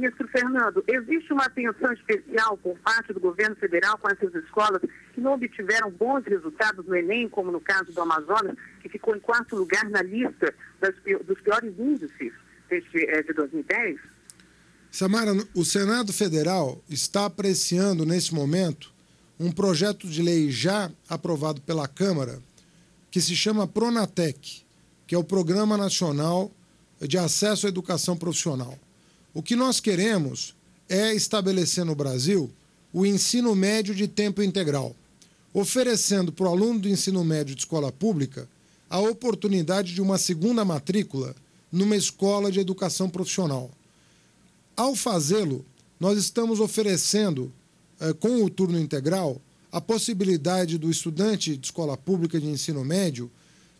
Ministro Fernando, existe uma atenção especial por parte do governo federal com essas escolas que não obtiveram bons resultados no Enem, como no caso do Amazonas, que ficou em quarto lugar na lista das, dos piores índices deste, é, de 2010? Samara, o Senado Federal está apreciando nesse momento um projeto de lei já aprovado pela Câmara que se chama Pronatec, que é o Programa Nacional de Acesso à Educação Profissional. O que nós queremos é estabelecer no Brasil o ensino médio de tempo integral, oferecendo para o aluno do ensino médio de escola pública a oportunidade de uma segunda matrícula numa escola de educação profissional. Ao fazê-lo, nós estamos oferecendo, eh, com o turno integral, a possibilidade do estudante de escola pública de ensino médio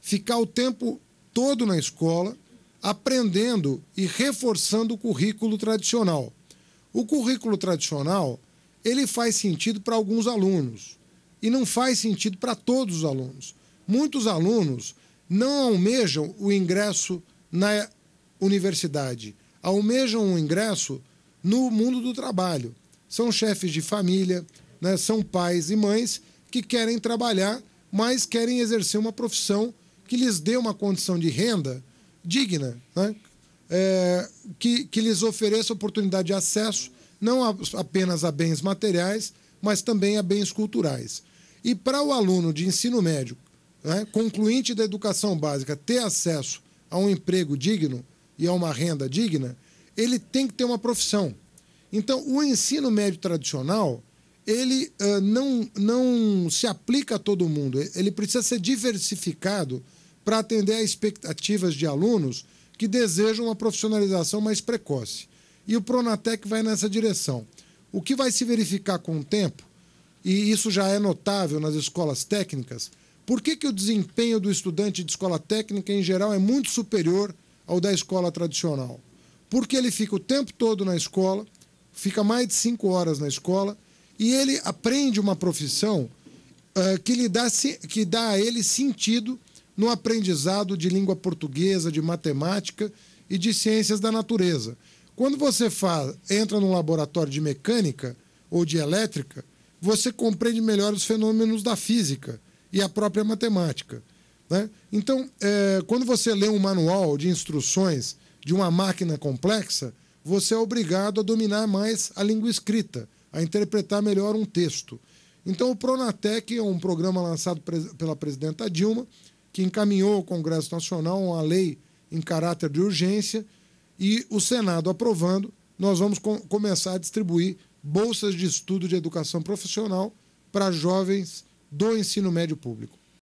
ficar o tempo todo na escola aprendendo e reforçando o currículo tradicional. O currículo tradicional, ele faz sentido para alguns alunos e não faz sentido para todos os alunos. Muitos alunos não almejam o ingresso na universidade, almejam o ingresso no mundo do trabalho. São chefes de família, né? são pais e mães que querem trabalhar, mas querem exercer uma profissão que lhes dê uma condição de renda digna, né? é, que, que lhes ofereça oportunidade de acesso não a, apenas a bens materiais, mas também a bens culturais. E para o aluno de ensino médio, né, concluinte da educação básica, ter acesso a um emprego digno e a uma renda digna, ele tem que ter uma profissão. Então, o ensino médio tradicional, ele uh, não, não se aplica a todo mundo. Ele precisa ser diversificado para atender a expectativas de alunos que desejam uma profissionalização mais precoce. E o Pronatec vai nessa direção. O que vai se verificar com o tempo, e isso já é notável nas escolas técnicas, por que, que o desempenho do estudante de escola técnica, em geral, é muito superior ao da escola tradicional? Porque ele fica o tempo todo na escola, fica mais de cinco horas na escola, e ele aprende uma profissão uh, que, lhe dá, que dá a ele sentido no aprendizado de língua portuguesa, de matemática e de ciências da natureza. Quando você faz, entra num laboratório de mecânica ou de elétrica, você compreende melhor os fenômenos da física e a própria matemática. Né? Então, é, quando você lê um manual de instruções de uma máquina complexa, você é obrigado a dominar mais a língua escrita, a interpretar melhor um texto. Então, o Pronatec é um programa lançado pela presidenta Dilma que encaminhou ao Congresso Nacional uma lei em caráter de urgência e o Senado aprovando, nós vamos com começar a distribuir bolsas de estudo de educação profissional para jovens do ensino médio público.